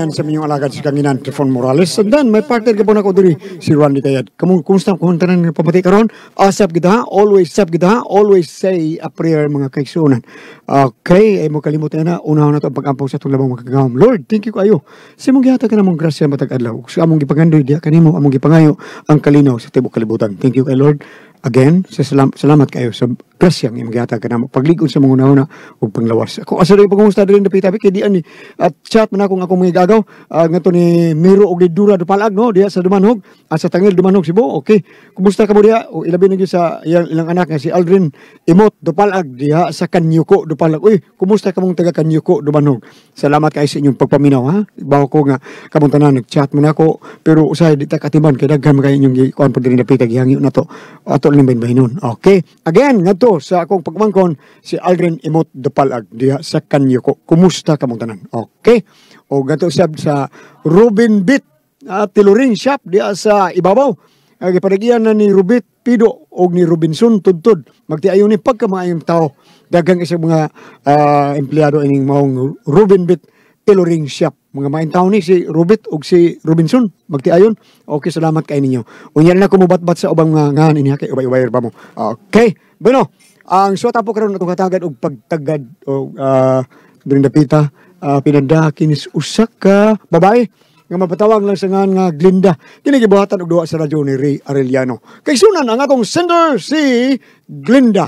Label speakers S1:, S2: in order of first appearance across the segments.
S1: yan sa inyong alagad si Kanginan Trifon Morales. And then, may partner ka po na ko diri, si Juan Ditayad. Kumusta, kumunta na nga pamati karon Asap kita, always sap kita, always say a prayer mga kaisunan. Okay, ay mo kalimutan na, una na ito ang pag-ampaw sa itong labang makagawam. Lord, thank you kayo. Sa mong gihata ka namong grasya matag-adlaw. Sa among gipangandoy, diya kanimo, among gipangayo, ang kalinaw sa tibok kalibutan. Thank you kay Lord again, sa salam, salamat kayo sa grasyang imagata ka namo. Pagligon sa mga una una o panglawas. Ako asa rin pagkumusta rin na pitapit, kaya ani. At chat man akong akong mga gagaw, uh, nga ni Miro o Gidura do no? Diya sa Dumanhog, at ah, sa Tangil Dumanhog, Cebu, okay. Kumusta ka mo diya? O ilabi na sa ilang, ilang anak nga si Aldrin Imot do Palag, diya sa Kanyuko do Uy, kumusta ka mong taga Kanyuko Dumanhog? Salamat kayo sa inyong pagpaminaw, ha? Bago ko nga, kamong tanan, nag-chat man ako, pero usay, di takatiman, kaya daghan mga inyong kuhan pa rin na pitag, na to. Ato Sulod ni Bainbainon. Okay. Again, nga to, sa akong pagmangkon, si Aldrin Imot Dupalag, diya sa kanyo ko. Kumusta ka mong tanan? Okay. O nga to, sab, sa Rubin Bit, at ah, Tilurin Shop, diya sa Ibabaw. Ang iparagian na ni Rubit Pido o ni Robinson Tuntod. Magtiayon ni pagkamaayong tao. Dagang isang mga uh, empleyado ining maong Rubin Bit, ring shop. Mga maintaw ni si Rubit ug si Robinson, magtiayon. Okay, salamat kay ninyo. Unyal na kumubat-bat sa ubang nga ngahan iniha kay ubay-ubayr ba mo. Okay, bueno. Ang suwata po karon atong katagan og pagtagad og ah, uh, pita uh, pinanda kinis usak ka babae nga mapatawang lang sa nga nga Glinda. Kini gibuhatan og duha sa radyo ni Ray Arellano. Kay sunan ang akong sender si Glinda.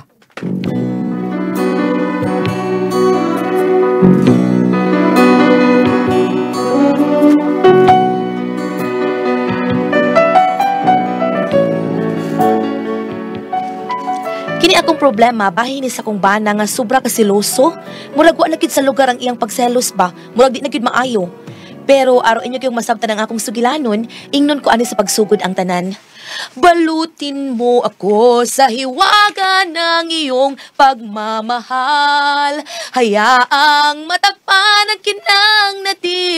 S2: akong problema bahin sa kong bana nga sobra ka siloso. Murag wa nakit sa lugar ang iyang pagselos ba. Murag di nakid maayo. Pero aro inyo kayong masabtan ang akong sugilanon, ingnon ko ani sa pagsugod ang tanan. Balutin mo ako sa hiwaga ng iyong pagmamahal Hayaang matakpan ang kinang na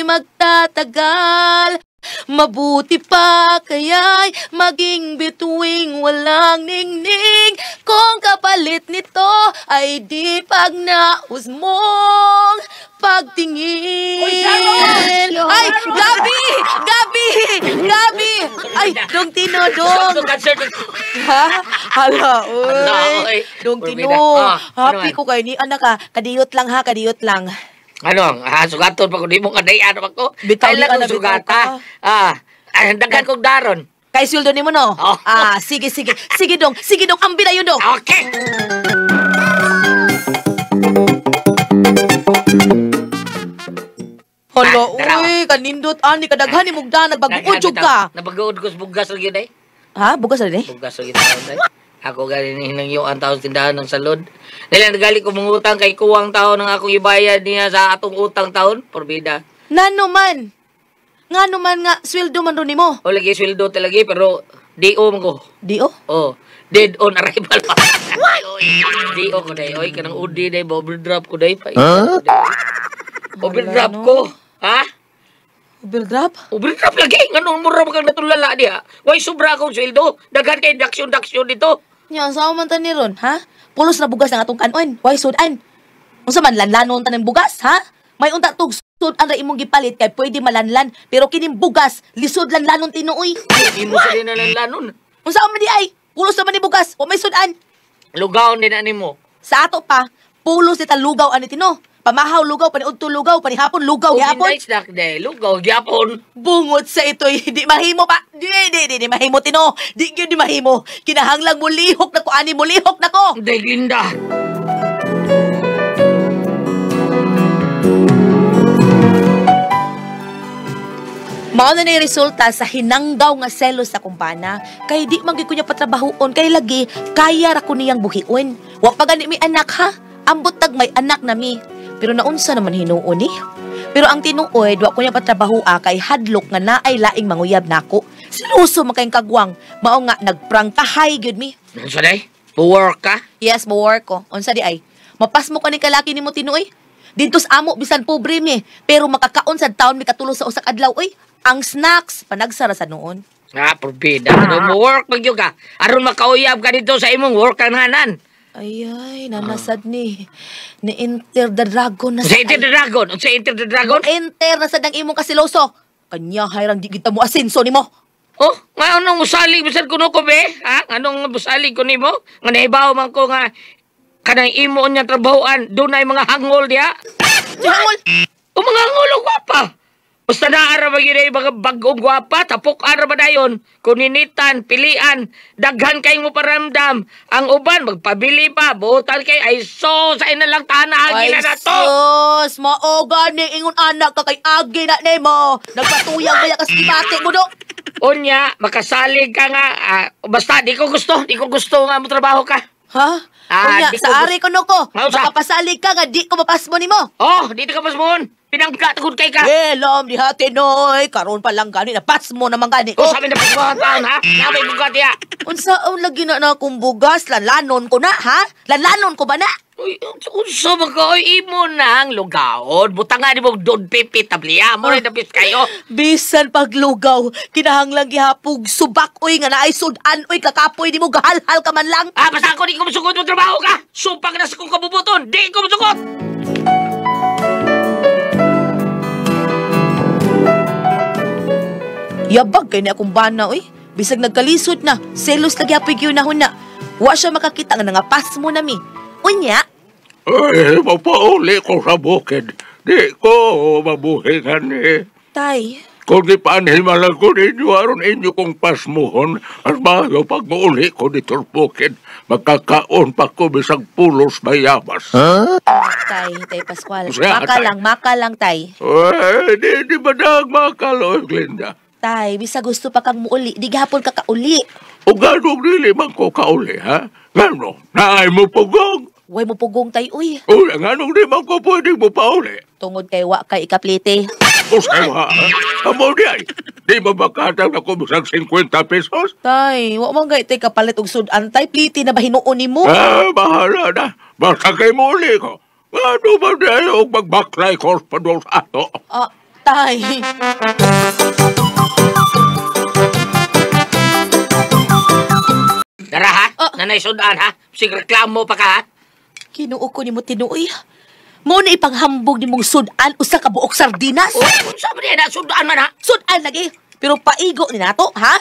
S2: magtatagal Mabuti pa kaya'y maging bituing walang ningning Kung kapalit nito ay di pagnaos mong pagtingin Oy, Sharon! Ay, Gabi! Gabi! Gabi! Ay, Dong Tino, Dong! Ha? Hala, uy! Dong Tino, ah, ano happy ko kayo ni anak ah. Kadiyot lang ha, kadiyot lang.
S3: Ano, ha, ah, sugaton pa ko di mo nga dayan pa ko.
S2: Bitaw lang kong sugata. Ah, ah, daghan kong daron. Kay sildo ni mo no? Oh. Ah, sige, sige. Sige dong, sige dong, ambi na dong. Okay. Hala, ah, uy, kanindot ani ah, kadaghan imong da nagbaguod ka. Nabaguod ko sa bugas lagi day.
S3: Ha, bugas lagi day? Bugas lagi day. Ako galing hinangyo ang taon tindahan ng salod. Nilang nagali ko mong kay kuwang taon ng akong ibayad niya sa atong utang taon. Porbida. Nano man. Nga naman nga, sweldo man ron ni mo. O lagi sweldo talaga pero D.O. man ko. D.O.? Oh. Dead on arrival pa. What? D.O. ko day. Oy, kanang UD day. Overdraft ko day. Huh? Overdraft no? ko. Ha? Overdraft? Overdraft lagi. Nga nung mura mo kang natulala niya. Why sobra akong sweldo? Dagan kay induction-duction dito.
S2: Nya, sa man ta ni Ron, ha? Pulos na bugas ng atong kanon. Why should sudan? Unsa man lanlanon ta ng bugas, ha? May unta tug sud ang imong gipalit kay pwede malanlan, pero kining bugas lisod lanlanon tinuoy. Hindi mo sa na lanlanon. Unsa man di ay? Pulos man ni bugas, o may sudan. Lugaw ni na nimo. Sa ato pa, pulos ni talugaw ani tino. Pamahaw lugaw pani udto lugaw pani hapon lugaw gyapon. Nice dak de lugaw gyapon. Bungot sa ito'y eh, di mahimo pa. Di di di, di mahimo tino. Di gyud di mahimo. kinahanglang mo lihok na ko ani mo lihok na ko. Di linda Mao na ni resulta sa hinanggaw nga selos sa kumpana kay di man gyud ko patrabahoon kay lagi kaya ra ko niyang buhion. Wa pagani gani mi anak ha. Ambot tag may anak na mi. Pero naunsa naman hinuuni? Pero ang tinuoy, wa ko niya patrabahoa ah, kay hadlok nga naay laing manguyab nako. Siluso man kay kagwang. Mao nga nagprang tahay gyud mi.
S3: Unsa day? Buwork
S2: ka? Yes, buwork ko. Unsa di ay? Mapas mo kaning kalaki nimo tinuoy. Dintos amo bisan pobre mi, pero makakaon sa taon mi katulo sa usak adlaw oy. Ang snacks panagsara sa noon.
S3: Ah, probida. Ano mo work magyug ka? Aron makauyab ka dito sa imong work kananan.
S2: Ay, ay, nanasad ah. ni. Ni Enter the Dragon na Sa Enter the Dragon! Sa Enter the Dragon? Enter na sad ang imong
S3: kasiloso. Kanya hayrang di kita mo asinso mo. Oh, nga anong musali bisan kuno ko be? Ha? Anong musali ko mo? Nga naibaw man ko nga kanang imo unya trabahoan dunay mga hangol diha. Ah! Hangol. O mga hangol og gwapa. Usta na ara ba yun mga bagong gwapa, tapok ara ba dayon, kuninitan, pilian, daghan kay mo paramdam, ang uban, magpabili pa, butan kay, ay so, sa ina lang tana, agi na to. Ay sus, maoba ni ingon anak ka kay agi na ni mo, nagpatuyang kaya kasi ibate mo do. Unya, makasalig ka nga, ah, basta, di ko gusto, di ko gusto nga mo trabaho ka. Ha? Huh? Ah, Unya, sa ko ari ko no ko,
S2: makapasalig ka nga, di ko mapasmo ni mo. Oh, di ka pasmon. Pinangkatagod kay ka. Eh, lom, di hati noy. Karoon pa lang gani. Napas mo naman gani. Kung oh, oh. sabi na pagkakataon, ha? Nabay bugat ya. Unsa Unsaon lagi na na kong bugas? Lalanon ko na, ha? Lalanon ko ba na? Uy,
S3: unsa ba ka? Uy, imo na ang lugaon. Buta nga ni mo doon pipi tabliya. Mo rin napis kayo.
S2: Bisan
S3: pag lugaw.
S2: Kinahang lang gihapog. Subak, uy, nga naay sudan, uy, kakapoy, di mo gahalhal ka man lang. Ah, basta ako di ko masugod mo trabaho ka.
S3: Sumpang na sa kong kabubuton, di ko masugod.
S2: Yabag kay ni akong bana oy. Bisag nagkalisod na, selos na gyapig yun na Wa siya makakita nga nangapas mo na mi. Unya? Ay,
S4: mapauli ko sa bukid. Di ko mabuhingan eh. Tay. Kung di paanhin malang ko ninyo, aron inyo kong pasmuhon, at bago pag muuli ko dito bukid, magkakaon pa ko bisang pulos mayabas. Ha?
S2: Tay, Tay Pascual. Maka lang, maka lang, Tay. Ay,
S4: di, di ba nagmakal, Glinda?
S2: tay, bisa gusto pa kag muuli, di gihapon ka kauli. O ganong dili man ko kauli,
S4: ha? Ganong, naay mo
S2: pugong. Way mo pugong tay, uy.
S4: Uy, ganong di man ko pwede mo pauli.
S2: Tungod kay wa kay ikaplite.
S4: Usaw ha? Amo di ay, di ba makatang na kumusang 50 pesos?
S2: Tay, wa man gay tay kapalit og sudan tay, plite na ba hinuon nimo? Ah, bahala
S4: na. Basta kay muli ko. Ano ba dahil magbaklay ko pa doon sa ato?
S2: Ah, tay.
S3: Dara ha, oh. nanay sudan ha. Sig mo pa ka ha.
S2: Kinuo ko ni mo tinuoy. Mo na ipanghambog ni mong sudan usa ka buok sardinas. Oh, unsa man na sudan man ha? Sudan lagi. Pero paigo ni nato, ha?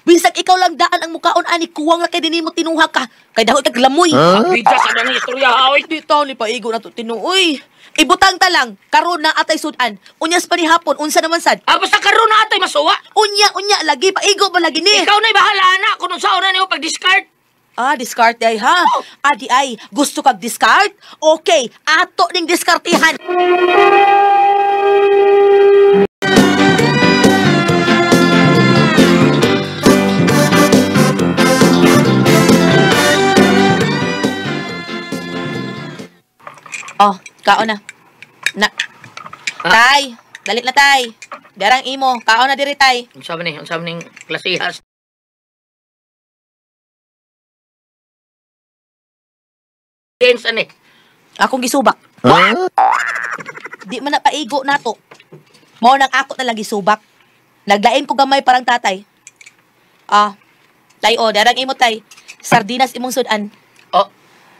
S2: Binsag ikaw lang daan ang mukaon ani kuwang ra kay dinhi mo tinuha ka. Kay daw kag lamoy. Huh? Bidya sa nang istorya ha oy. Di taw ni paigo nato tinuoy. Ibutang ta lang, karon na atay sudan. Unyas pa ni hapon, unsa naman sad?
S3: Ah, basta karon na atay masuwa. Unya, unya, lagi, pa igo ba lagi ni? Ikaw na bahala, anak, kung unsa oran niyo pag-discard.
S2: Ah, discard ay ha? Oh. Adi ay, gusto kag discard? Okay, ato ning diskartihan. Oh, Kaon na. Na. Ah. Tay, dalit na tay.
S5: Darang imo, kaon na diri tay. Unsa man ni, unsa ning klasihas. James ani. Akong gisubak. Huh?
S2: Di man paigo nato. Mao nang ako talaga gisubak. Naglain ko gamay parang tatay. Ah. Tay o, oh, darang imo tay. Sardinas imong sudan.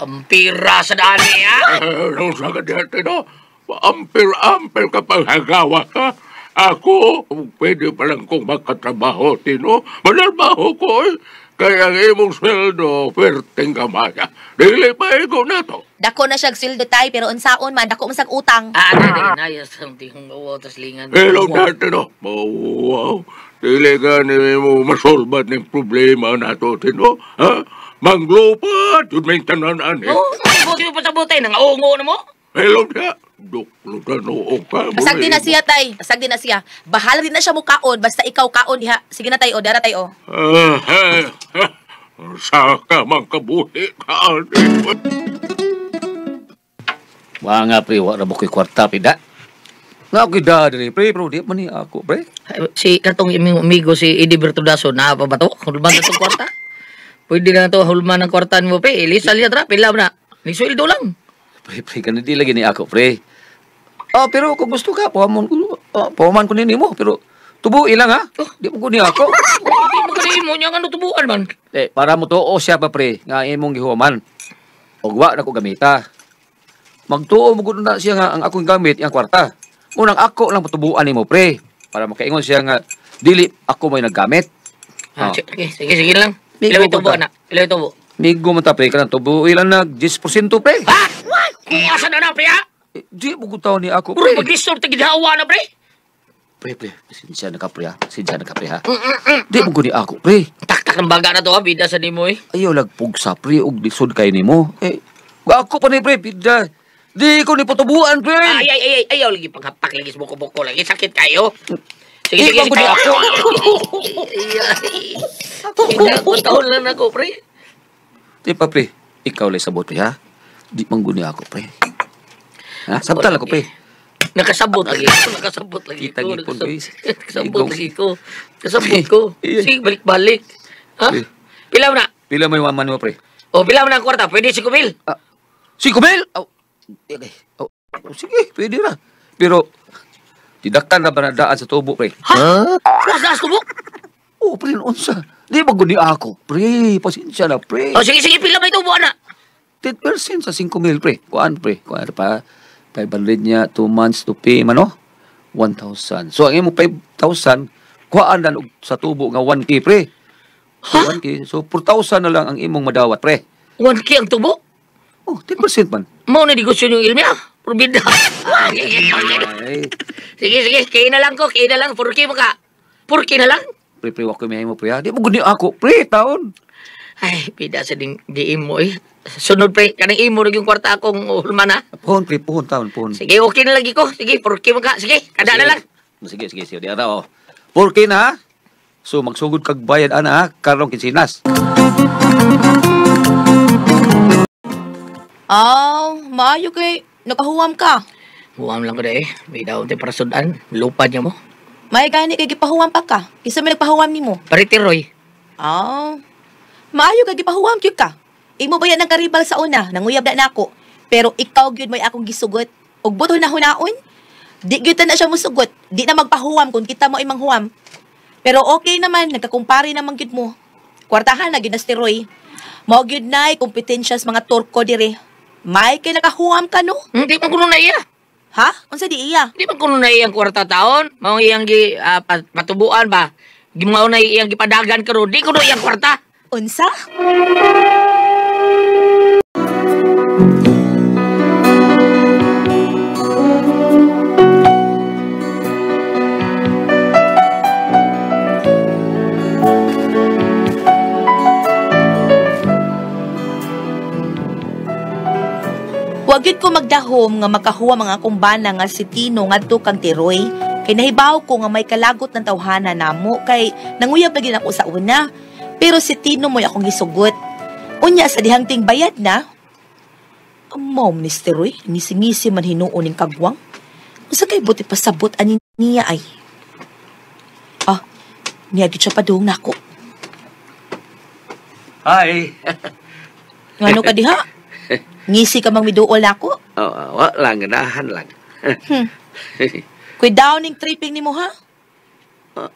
S3: Ampira sa daan niya?
S4: Ano sa kadete no? Ampir-ampir ka pang hagawa ka. Ako, pwede palang kong magkatrabaho, Tino. Manarbaho ko eh. Kaya ang imong sweldo, perteng kamaya. Dili pa ego na to.
S2: Dako na siyang sweldo tay, pero unsaon man, dako masag utang. Ah, ah dili na, yes, ang tingong uotas lingan. Hello, dati
S4: no. Oh, wow. Dili ka ni mo masolbat ng problema na to, Tino. Ha? Manglupa, jud may tanan-an eh. Oh,
S3: ay, buti mo pasabutay, nangaungo
S2: na mo.
S4: Hello na. Duklo ka, noong ka. Asag din na eh. siya,
S2: tay. Asag din na siya. Bahala din na siya mo kaon, basta ikaw kaon diha. Sige na, tayo. o, dara, tayo. o.
S4: Uh, ah, eh, eh.
S5: Saka mang kabuhi ka, Mga eh. pre, wala mo ko'y kwarta, pida. Nga ako'y dadali, pre, pero di man ako, pre.
S3: Si katong imigo, si Ediberto Daso, na pa ba to? Kung ba na kwarta? Pwede lang to hulman ng kwartan mo, pre. Ilisal ya, tra. Pila na. Nisuildo lang.
S5: Pre, pre, kanu di lagi ni ako, pre. Ah, pero kung gusto ka, pahaman ko, ah, pahaman ko ni mo. Pero tubo ilang, ha? Oh. Di mo ko ni ako. Di mo ko ni mo niya, ano tubuan man. Eh, para mo to, o siya pa, pre, nga imong gihuman. Ogwa na ko gamita. Magtuo mo na siya nga ang akong gamit, ang kwarta. Unang ako lang patubuan ni mo, pre. Para makaingon siya nga, dili ako may naggamit. Ah, oh. sige,
S3: sige, sige lang. Bigo Ilaw tubo na.
S5: Ilaw tubo. Bigo man ta pre kanang tubo ilan nag 10% pre. Ha?
S3: What? Asa na na pre ha? Eh, di mo gutaw ni ako pre. Puro paglisor ta gidhawa na pre.
S5: Pre pre, sinsya na ka pre ha. Sinsya na ka pre ha. Mm, mm, mm. Di mo guni ako pre. Taktak ng baga na to ha bida sa nimo eh. Ayaw lag pre og lisod kay nimo. Eh ako pa ni pre bida.
S3: Di ko ni patubuan pre. Ay ay ay ay. ayaw lagi paghapak lagi mo ko lagi sakit kayo. Sige, sige, sige. Ako taon lang ako, pre.
S5: Di pa, pre. Ikaw lang sabot, pre, ha? Di mangguni ako, pre. Ha? Sabot lang ako, pre.
S3: Nakasabot lagi ako, nakasabot lagi Kita ko. Kita Nakasabot lagi ko. Nakasabot ko. Sige, balik-balik. Ha? Pila mo na?
S5: Pila mo yung maman mo, pre.
S3: O, oh, pila mo na ang kwarta? Pwede si Kumil? Ah. si Kumil? Oh, okay.
S5: oh, sige, pwede na. Pero, Tidaktan na banadaan sa tubo, pre. Ha? Huh? sa tubo? Oo, oh, pre, unsa. Di ba guni ako? Pre, pasensya na, pre. Oh, sige, sige,
S3: pila may tubo, ana.
S5: 10% sa 5 mil, pre. Kuan, pre. Kuan pa. 500 niya, 2 months to pay, mano? 1,000. So, ang imo 5,000, kuan na sa tubo nga 1K, pre. Huh? 1K. So, 4,000 na lang ang imong madawat, pre. 1K ang tubo? Oh, 10% man. Mao na negosyo yung ilmi, ah. Probida.
S3: sige, sige. Kaya na lang ko. Kaya na lang. Purki mo ka. Purki na lang.
S5: Pre, pre, wako may mo, pre. Di mo guni ako, pre, taon.
S3: Ay, pida sa ding di imo eh. Sunod pre, kanang imo rin yung kwarta akong ulma na.
S5: Puhon, pre, puhon, taon, puhon. Sige,
S3: okay na lagi ko. Sige, purki mo ka. Sige, kada sige. na lang.
S5: Sige, sige, sige. Di araw, oh. Purki na, ha? So, magsugod kag bayad, ana, ha? Karong kinsinas.
S2: Oh, maayo kay Nakahuwam ka.
S3: Huwam lang ko na eh. May daon tayo para sudan. Lupa niya mo.
S2: May gani kay gipahuwam pa ka. Kisa may nagpahuwam ni mo.
S3: Roy. Oh.
S2: Maayo kay gipahuwam cute ka. Imo ba yan ang karibal sa una? Nanguyab na nako. Pero ikaw gyud may akong gisugot. Og butol na hunaon. Di gyud na siya musugot. Di na magpahuwam kung kita mo ay huwam. Pero okay naman, nagkakumpare naman gyud mo. Kwartahan na gyud na steroy. Mao gyud nay kompetensyas mga turko dire may nakahuam ka no?
S3: Hindi hmm, man kuno na iya. Ha? Unsa di iya? Hindi man kuno na iyang kwarta taon. Mao iyang gi uh, patubuan ba? Gimao na iyang gipadagan karon. Di kuno iyang kwarta. Unsa?
S2: Pagyud ko magdahom nga makahuwa mga kumbana nga si Tino ngadto kang Tiroy. Kay nahibaw ko nga may kalagot ng tawhana namo kay nanguyab lagi na ako sa una. Pero si Tino mo'y akong gisugot. Unya sa dihang ting bayad na. Amaw, um, Tiroy, Roy, ngisi man hinuon ng kagwang. Usa kay buti pasabot ani niya ay. Ah, niya gid siya padung nako. Hi. Ngano ka diha? Ngisi ka mang miduol ako?
S5: Oo, oh, oh, lang, nahan lang. hmm.
S2: Kuy downing tripping ni mo, ha? Uh,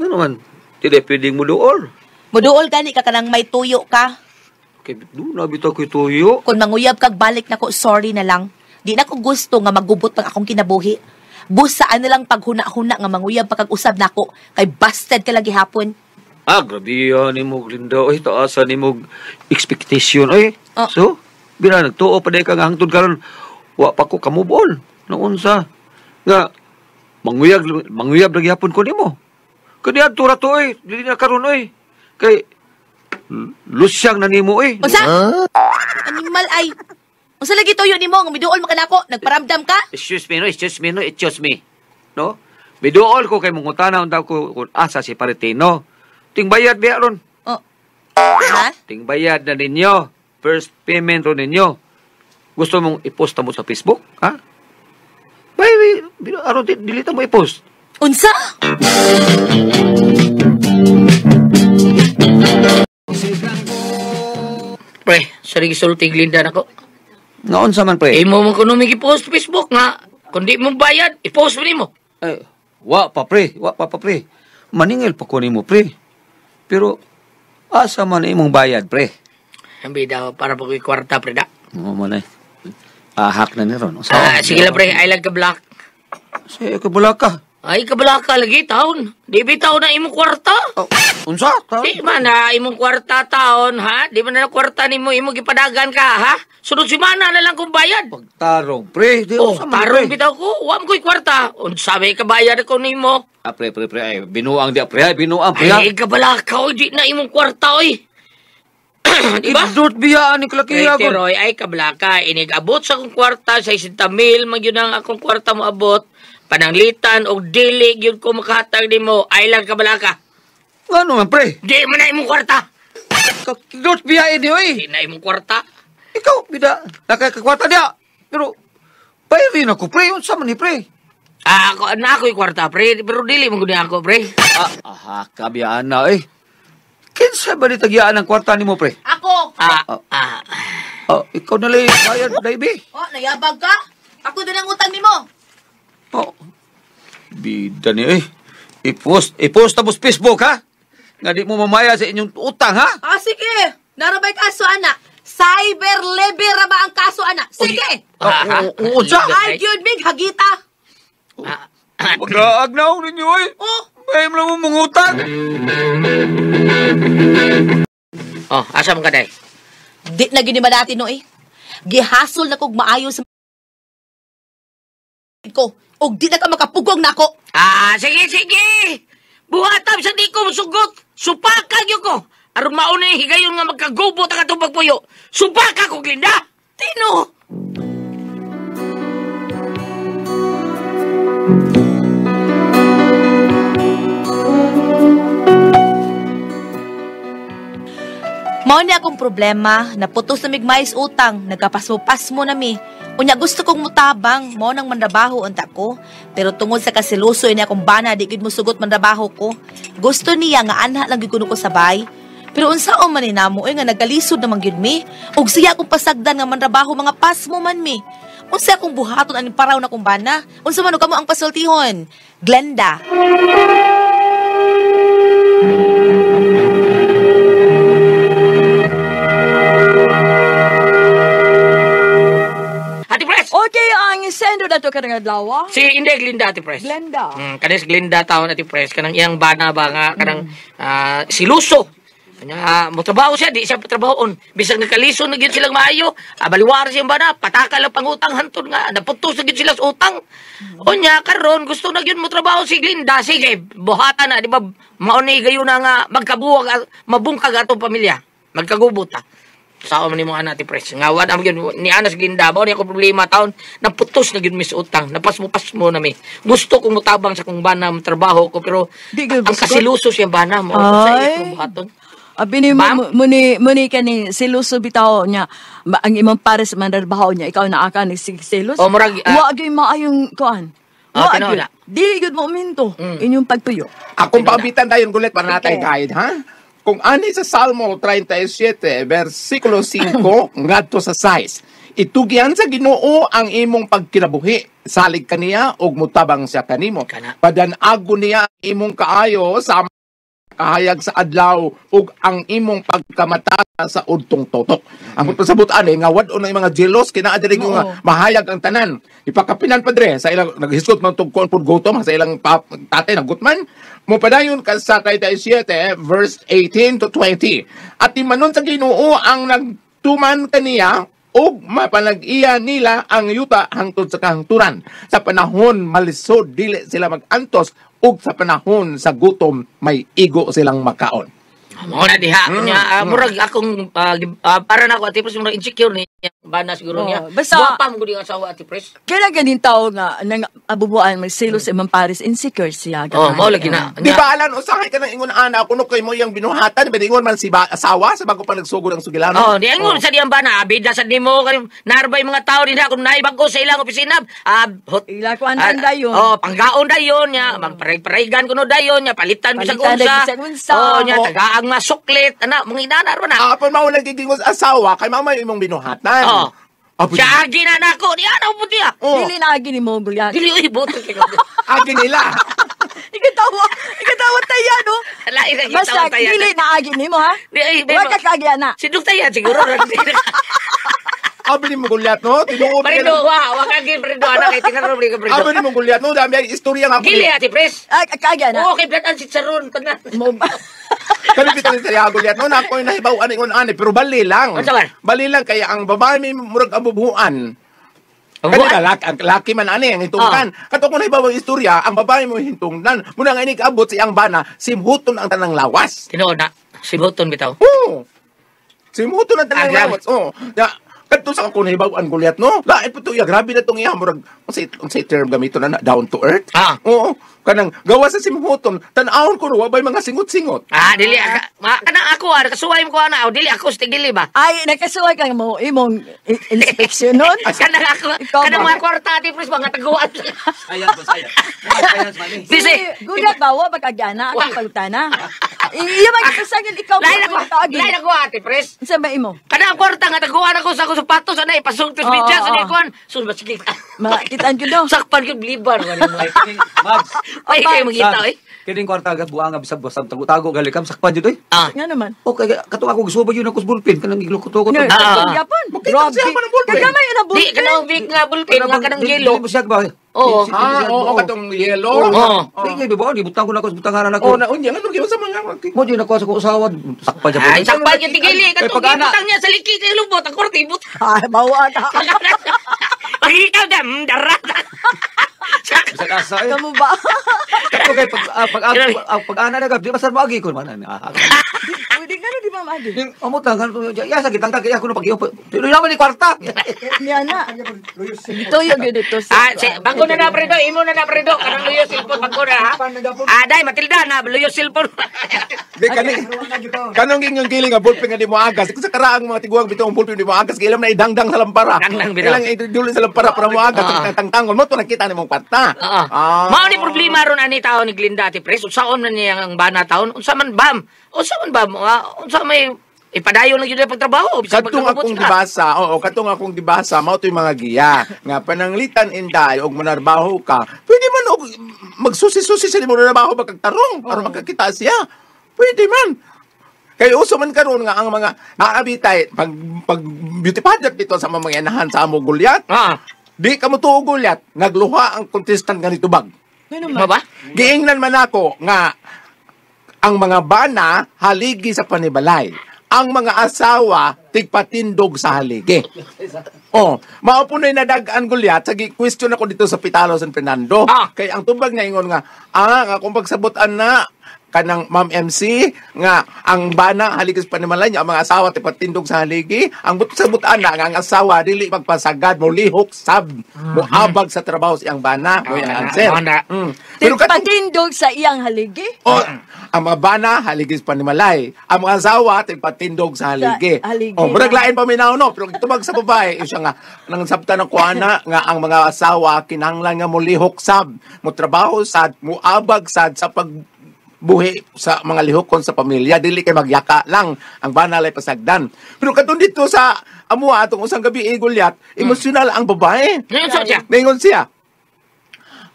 S5: ano man, hindi pwedeng muduol.
S2: Muduol gani ka kanang may tuyo ka.
S5: Kay doon na bitaw ko'y tuyo.
S2: Kung manguyab kag balik na ko, sorry na lang. Di na ko gusto nga magubot pag akong kinabuhi. Busaan na lang paghuna-huna nga manguyab pag usab na ko. Kay busted ka lagi hapon.
S5: Ah, grabe ah, ni mo, Linda. Ay, taasa ah, ni mo expectation. Ay, oh. so, bira, nagtuo pa dahil kang hangtod karon Wa pa ko kamubol. Naunsa. Nga, manguyag, manguyab lagi hapon ko ni mo. Kani ato ra to, ay. Dili na karon ay. Kay, lusyang na ni mo, ay. Unsa? Huh? Animal, ay. Unsa
S2: lagi to yun ni mo? Nga miduol makanako. Nagparamdam ka?
S5: Excuse me, no. Excuse me, no. Excuse me. No? Miduol ko kay mungutana daw ko kung asa si Paritino ting bayad biya ron. Oh. Ha? Diba? bayad na ninyo. First payment ron ninyo. Gusto mong iposta mo sa Facebook? Ha? Bay, bay, aron, dilita mo ipost. Unsa?
S3: Pre, sari sulti glinda nako.
S5: Noon sa man, pre. Imo eh, mo kuno post Facebook nga. Kundi mo bayad, i-post mo nimo. Eh, wa pa, pre. Wa pa, pa, pre. Maningil pa ko nimo, pre. Pero, asa man imong bayad, pre? Ang bida, para po ko'y kwarta, pre, da. Oo, Ah, Ahak na ni Ron. Usaw, ah, sige lang, pre.
S3: I like the black. Sige, kabulak ka. Ay, kabulak ka lagi, taon. Di ba taon na imong kwarta? Oh, unsa, taon? Di man na imong kwarta, taon, ha? Di ba na kwarta ni mo, imong gipadagan ka, ha? Sunod semana na lang kong
S5: bayad. Pagtarong, pre. Di oh, sa tarong
S3: bitaw ko. Wam ko'y kwarta. Sabi ka bayad
S5: ako ni mo. Ah, pre, pre, pre. Ay, binuang di, pre. Ay, binuang, pre. Ah. Ay, kabala ka, oy. Di na imong kwarta, oy. di ba? Ibdot biyaan ni Klakiya ko.
S3: Roy, ay kablaka. Inigabot sa akong kwarta, sa isintamil, magyun ang akong kwarta mo abot. Pananglitan o dili, yun ko makahatag ni mo. Ay lang kabalaka. Ano man, pre? Di, manay imong kwarta.
S5: Kakidot biyaan ni, oy. Di na
S3: imong kwarta. Ikaw, bida, nakakakwarta niya. Pero, bayarin ako, pre. Unsa man ni, pre? Ah, ako, na ako'y kwarta, pre. Pero dili mo guni ako, pre. Ah,
S5: aha, kabiyaan na, eh. Kinsa ba ni tagyaan ang kwarta ni mo, pre? Ako! Ah, ah, ah. ah ikaw nalay bayad, baby.
S2: Oh, nayabag ka? Ako din ang utang ni mo. Oh,
S5: bida ni, eh. Ipost, ipost i-post Facebook, ha? Nga di mo mamaya sa inyong utang, ha?
S2: Ah, sige. Narabay ka, so anak. Cyber labor ba ang kaso ana? Sige.
S5: Uunsa? Argued
S2: mig hagita.
S5: Paglaag ah, ah. na ako ninyo eh. Oh. May mo lang
S3: Oh, asa mong kaday?
S2: Di na ginima natin no eh. Gihasol na kog maayos sa ko. Og di na ka makapugong na ako.
S3: Ah, sige, sige. Buhatam sa di ko sugot. Supakan yun ko. Aron maunay higayon nga magkagubot ang atong pagpuyo. Subaka ko, Glinda! Tino!
S2: Mao ni akong problema, naputos na migmais utang, nagkapasmo mo na mi. Unya gusto kong mutabang, mo nang manrabaho unta ko. Pero tungod sa kasiluso ni akong bana, di gid mo sugot manrabaho ko. Gusto niya nga anha lang gid ko sabay pero unsa o maninamo ay eh, nga nagalisod naman gyud mi ug siya akong pasagdan nga manrabaho mga pasmo man mi. Unsa akong buhaton aning paraw na kumbana? Unsa man kamo ang pasultihon? Glenda.
S3: Okay, ang isendo na to ka nga lawa. Ah. Si hindi Glinda ati Pres. Glenda. Mm, kanis Glinda taon ati Press kanang iyang bana ba nga kanang mm. uh, si Luso. Nga, motrabaho siya, di siya patrabahoon. Bisang nga kalison na silang maayo, abaliwar siya bana pataka lang pangutang hantod nga, naputos na sila sa utang. O hmm. niya, karon gusto na yun motrabaho si Glinda, sige, buhata na, di ba, maunay gayo na nga, magkabuwag, mabungkag atong pamilya, magkagubot ta ah. Sa amo ni mga anak pres. Nga, wad am yun, ni Anas Glinda, ba, ni ako problema taon, naputos na yun mis utang, napasmupas mo na mi. Gusto kong mutabang sa kung banam trabaho ko, pero di, ang kasiluso siya bana mo sa itong Abini
S2: mo, muni, muni kani ni Siluso bitaw niya. Ba, ang imong pares man manarbahaw niya, ikaw na aka ni si Silos. O murag, ah, Wa gyud maayong kuan. Ah, Wa gyud. Dili gyud mo
S6: minto. Mm. Inyong pagtuyo. Akong paubitan dayon gulit para natay kahit, ha? Kung ani sa Salmo 37, versikulo 5, ngadto sa 6. Itugyan sa Ginoo ang imong pagkinabuhi. Salig kaniya ug mutabang siya kanimo. Padan-ago niya ang imong kaayo sa kahayag sa adlaw ug ang imong pagkamatata sa udtong totok. Mm-hmm. Ang pasabutan eh, nga wad na mga jealous kinaa diri no. mahayag ang tanan. Ipakapinan padre sa ilang naghisgot man tug kon gutom sa ilang pap, tatay na gutman. Mo padayon ka sa 7 verse 18 to 20. At imanon sa Ginoo ang nagtuman kaniya ug mapanag-iya nila ang yuta hangtod sa kahangturan. Sa panahon malisod dili sila magantos ug sa panahon sa gutom may igo silang makaon.
S3: Mo na diha ako mm, niya. Uh, murag akong uh, uh, para na ako ati pres murag insecure ni bana siguro oh, niya. Oh, basta wa pa mo gudi ang asawa ati pres.
S2: Kailan ganin tao nga nang abubuan may selos mm. imong pares insecure
S1: siya. Oh, mao lagi na. Mm.
S6: Di ba alan usahay ka nang ingon ana kuno kay mo yang binuhatan biningon man si asawa sa bago pa nagsugod ang sugilano. Oh, di ingon oh. sa
S3: diyan bana abid sa nimo karim narbay mga tao din ako naibag sa ilang opisina. Ah, ila ko antan dayon. Oh, panggaon dayon nya, magparay-paraygan kuno dayon nya, palitan bisag unsa. Oh, nya oh. tagaan ang nasuklit, ana,
S6: mga inanaro na. Ah, pa maulang titingos asawa, kay mama imong binuhatan. Oo.
S3: Apo siya agi na nako, di ana po dia. Ah? Oh. Dili na agi ni Mongol yan. Dili uy boto kay Agi nila.
S2: Ikatawa, ikatawa tayo no. Ala ira Basta dili na agi ni mo ha.
S3: Di Wa ka kagi ana. Sidlok tayo siguro Abi
S6: Abli mo gulyat no? Tinuod. Pero wa, wa ka gi predo ana kay tinaro bri ka predo. Abli mo gulyat no, dami ay istorya nga. Gili ati
S3: pres. Ah, kagi ana. Okay, kay blatan si Charon pag na.
S6: Kami kita ni Santiago lihat no na ko nahibaw ani kon ani pero bali lang. Bali lang kaya ang babae may murag abubuan. Kani ka laki, laki man ani ang hitungdan. Ah. Kato ko na nahibaw istorya, ang babae mo hitungdan. Muna nga ini kaabot si ang bana, simhuton ang tanang lawas.
S3: Tinuod na, simhuton bitaw.
S6: Oo. Simhuton ang tanang ah, lawas. Oo. Oh. Kadto sa ako nibawan gulyat no. Lait po to iya grabe na tong iya murag unsay unsay term gamito na, na down to earth. Ah. Oo. Kanang gawa sa simhuton tan aon ko wa bay mga singot-singot. Ah dili ah.
S3: kanang ako ah kasuway mo ko ana o dili ako stigili ba. Ay nakasuway kang mo imong inspection nun. kanang ako kanang mga kwarta di pres mga taguan.
S2: Ayan ba saya. Dili
S3: gulyat ba wa bagagana akong palutana. Iya ah, ba kasagil ikaw. Lain ako. Lain ako ate pres. Sa ba imo? Kanang kwarta nga taguan ako sa akong sapatos, anay, pasultos oh, media, sa likon. So, masikita. Makitaan yun daw. Sakpan yun, blibar. Mags. Ay, kayo magkita, eh.
S5: Kining kwarta agad buang ang bisag basag tago-tago galikam sakpan jud oy. Ah. Nga naman. Okay, kato ako gusto ba yun ako bulpin kanang iglukuto ko. Nga, yapon.
S3: Ah. Makita siya man ang bulpin. Kagamay na ano, bulpin. Di kanang big nga bulpin nga kanang yelo. Di
S5: bisag ba? Oo. Ah, oo katong yelo. Oo. Di ba di butang ko na ko butangaran ako. Oh, na unya nga ano, gyud sa mga mo jud nako sa ko usawa sakpan jud. Ay, sakpan jud tigili katong butang
S3: niya sa liki kay lubot ang korte ibut. Ay, bawa ta. Pagikaw dam darata
S5: sa asa eh. Kamu ba? Okay, kay pag ah, pag ah, pag ah, ana na gabdi masar mo agi ko man. Ah, ah, Pwede ka na, di ba, Madi? Amo oh, lang, ganito yun. Ya, sakit ang kaki ako na pag-iupo. Tuloy naman ni kwarta.
S3: Niya na. Ito
S5: yung yun ito. Ah, si, bago na na,
S3: Fredo. Imo na na, Fredo. Karang luyo silpon. Bago na, ha? Ah, Matilda na. Luyo silpon. Di, kani, kanong yung kiling
S6: nga bullpen nga di mo agas. Kung sa karaang mga tiguang bitong bullpen di mo agas, kailang na idangdang sa lampara. Dangdang, biro. Kailang sa lampara para mo agas. Tangtangon ah. mo, ito nakita ni mong kwarta. Oo. Ah. Mao
S3: ni problema ron ani tao ni Glinda, ti Pres. Usaon na niya ang bana taon. Unsa man, bam. O sa man ba mo nga? O may ipadayon eh, lang yun yung pagtrabaho. Katong akong
S6: dibasa, oo, katong akong dibasa, mao to mga giya, nga pananglitan inday, og manarbaho ka, pwede man og magsusi-susi sa limong trabaho magkagtarong, para makakita siya. Pwede man. Kay uso man karon nga ang mga naabitay pag pag beauty pageant dito sa mga inahan sa amo gulyat. Ah. Di ka mo tuo gulyat, nagluha ang contestant ganito bag. Ganun ba? Giingnan man ako nga ang mga bana, haligi sa panibalay. Ang mga asawa, tigpatindog sa haligi. oh, maupo na nadagaan gulyat, sagi question ako dito sa Pitalo San Fernando. Ah. Kay ang tubag niya ingon nga, ah, nga kung pagsabutan na, kanang Ma'am MC nga ang bana haligis panimalay niya ang mga asawa ti patindog sa haligi ang but sa butana nga ang asawa dili magpasagad mo lihok sab mo mm-hmm. abag sa trabaho sa iyang bana mo ah, yan ah, answer. Ah, mm. Pero kat
S2: sa iyang haligi?
S6: O, ang mga bana haligis panimalay. Ang mga asawa ti patindog sa haligi. haligi o, murag lain pa minaw no pero tubag sa babae siya nga nang sabta ng kuana nga ang mga asawa kinanglan nga mo lihok sab mo trabaho sad mo abag sad sa pag buhi sa mga lihokon sa pamilya dili kay magyaka lang ang banalay ay pasagdan pero kadto dito sa amo atong usang gabi eh, igulyat hmm. emosyonal ang babae ningon siya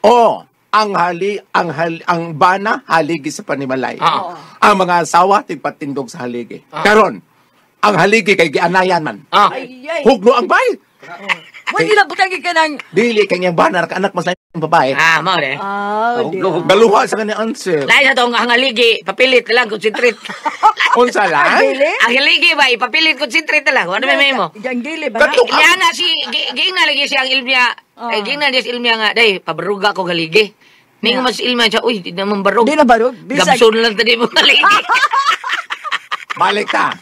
S6: oh ang hali ang hali, ang bana haligi sa panimalay. Ah. Ang mga asawa tigpatindog sa haligi. Ah. Karon ang haligi kay gianayan man. Ah. Hugno ang bay. Ah.
S3: Pag inabutan ka ng...
S6: Dili, kanyang banar ka anak mas lain ng babae. Ah, mao de.
S3: Ah, oh, oh Galuha sa kanyang answer. Lain sa tong ang haligi, papilit lang, concentrate. Unsa lang? Ang haligi ba, ipapilit, concentrate lang. Ano may memo? mo? Ang dili ba? Iya na si, gina lagi siya ang ilmiya. Ah. Ay, gina niya si ilmiya nga, day, pabaruga ko haligi. Ning mas ilmiya siya, uy, di naman barog. Di na barog. Gabson lang tadi mo haligi. Balik ta.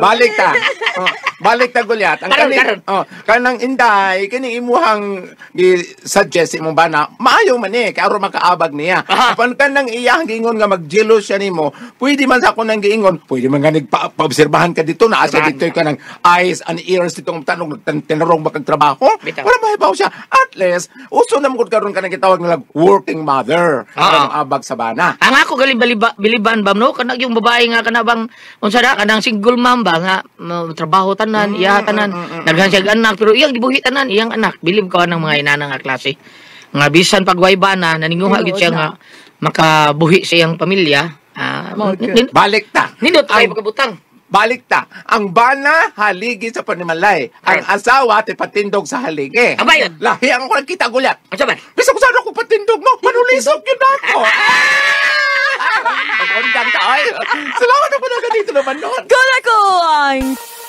S5: Balik ta.
S6: Oh, balik ta gulyat. Ang kanin, oh, kanang inday, kining imuhang gi-suggest imong bana, maayo man eh, kay aron makaabag niya. Kapan kanang iyang gingon nga mag-jealous siya nimo, pwede man sa ako nang giingon, pwede man nga nagpaobserbahan ka dito na asa dito ka ng eyes and ears ditong tanong tinarong ba trabaho. Wala mahibaw siya. At least, Uso na mong karon ka nagitawag nilang working mother. Ah, ah.
S3: Karang abag sa bana. Ang ako gali biliban ba no kanag yung babae nga kana bang unsa ra kanang single mom ba nga um, trabaho tanan, mm, iya mm, tanan, mm, naghan mm, daghan siya anak pero iyang gibuhi tanan iyang anak. Bilib ka nang mga inana nga klase. Nga bisan pagway bana naninguha gid siya nga makabuhi sa iyang pamilya. Uh, Balik ta. Nindot kay pagkabutang
S6: balikta. Ang bana, haligi sa panimalay. Ang asawa, ti patindog sa haligi. Aba yun? Lahi ang ko kita gulat. Ang sabi? Bisa ko sana ako patindog mo, manulisog yun ako.
S3: Pagkundang tayo.
S6: Salamat ako na ganito naman noon.
S2: Good ako!